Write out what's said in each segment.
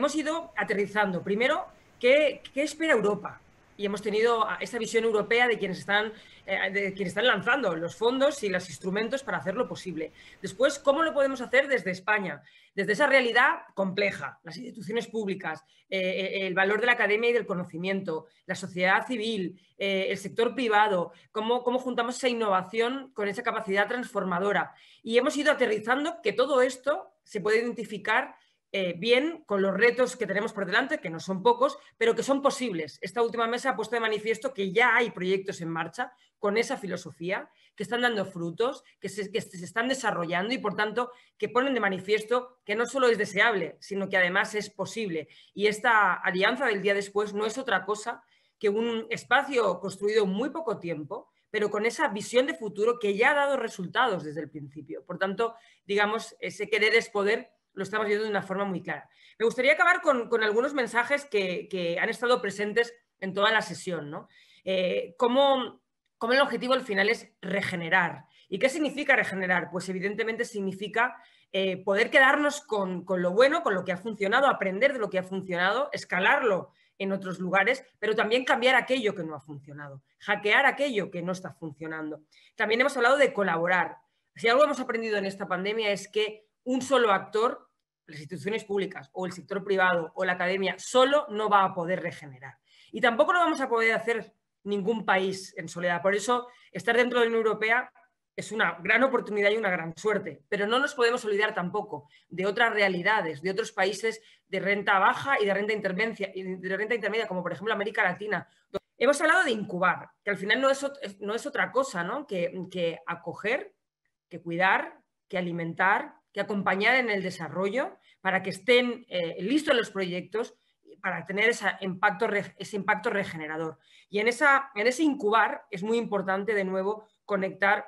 hemos ido aterrizando. Primero, ¿qué, espera Europa? Y hemos tenido esa visión europea de quienes, están, eh, quienes están lanzando los fondos y los instrumentos para hacerlo posible. Después, ¿cómo lo podemos hacer desde España? Desde esa realidad compleja, las instituciones públicas, eh, eh, el valor de la academia y del conocimiento, la sociedad civil, el sector privado, cómo, cómo juntamos esa innovación con esa capacidad transformadora. Y hemos ido aterrizando que todo esto se puede identificar eh, bien con los retos que tenemos por delante, que no son pocos, pero que son posibles. Esta última mesa ha puesto de manifiesto que ya hay proyectos en marcha con esa filosofía, que están dando frutos, que se, que se están desarrollando y, por tanto, que ponen de manifiesto que no solo es deseable, sino que además es posible. Y esta alianza del día después no es otra cosa que un espacio construido en muy poco tiempo, pero con esa visión de futuro que ya ha dado resultados desde el principio. Por tanto, digamos, ese querer es poder lo estamos viendo de una forma muy clara. Me gustaría acabar con, algunos mensajes que, han estado presentes en toda la sesión. ¿no? Eh, ¿cómo, el objetivo al final es regenerar? ¿Y qué significa regenerar? Pues evidentemente significa eh, poder quedarnos con, con, lo bueno, con lo que ha funcionado, aprender de lo que ha funcionado, escalarlo en otros lugares, pero también cambiar aquello que no ha funcionado, hackear aquello que no está funcionando. También hemos hablado de colaborar. Si algo hemos aprendido en esta pandemia es que un solo actor las instituciones públicas o el sector privado o la academia solo no va a poder regenerar. Y tampoco lo vamos a poder hacer ningún país en soledad. Por eso, estar dentro de la Unión Europea es una gran oportunidad y una gran suerte, pero no nos podemos olvidar tampoco de otras realidades, de otros países de renta baja y de renta, de renta intermedia, como por ejemplo América Latina. Hemos hablado de incubar, que al final no es, no es otra cosa Que, que acoger, que cuidar, que alimentar, que acompañar en el desarrollo para que estén eh, listos los proyectos para tener ese impacto, regenerador. Y en, ese incubar es muy importante, de nuevo, conectar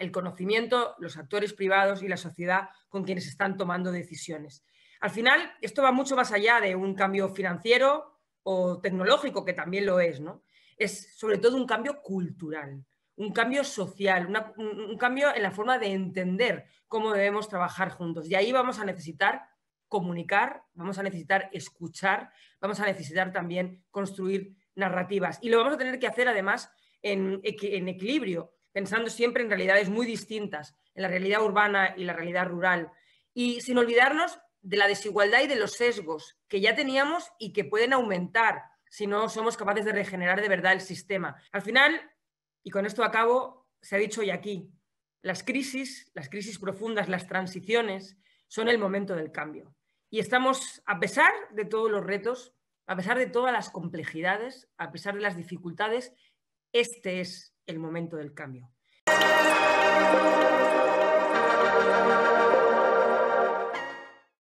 el conocimiento, los actores privados y la sociedad con quienes están tomando decisiones. Al final, esto va mucho más allá de un cambio financiero o tecnológico, que también lo es, ¿no? Es sobre todo un cambio cultural un cambio social, un cambio en la forma de entender cómo debemos trabajar juntos. Y ahí vamos a necesitar comunicar, vamos a necesitar escuchar, vamos a necesitar también construir narrativas. Y lo vamos a tener que hacer además en equilibrio, pensando siempre en realidades muy distintas, en la realidad urbana y la realidad rural. Y sin olvidarnos de la desigualdad y de los sesgos que ya teníamos y que pueden aumentar si no somos capaces de regenerar de verdad el sistema. Al final, y con esto acabo, se ha dicho hoy aquí, las crisis, las crisis profundas, las transiciones, son el momento del cambio. Y estamos, a pesar de todos los retos, a pesar de todas las complejidades, a pesar de las dificultades, este es el momento del cambio.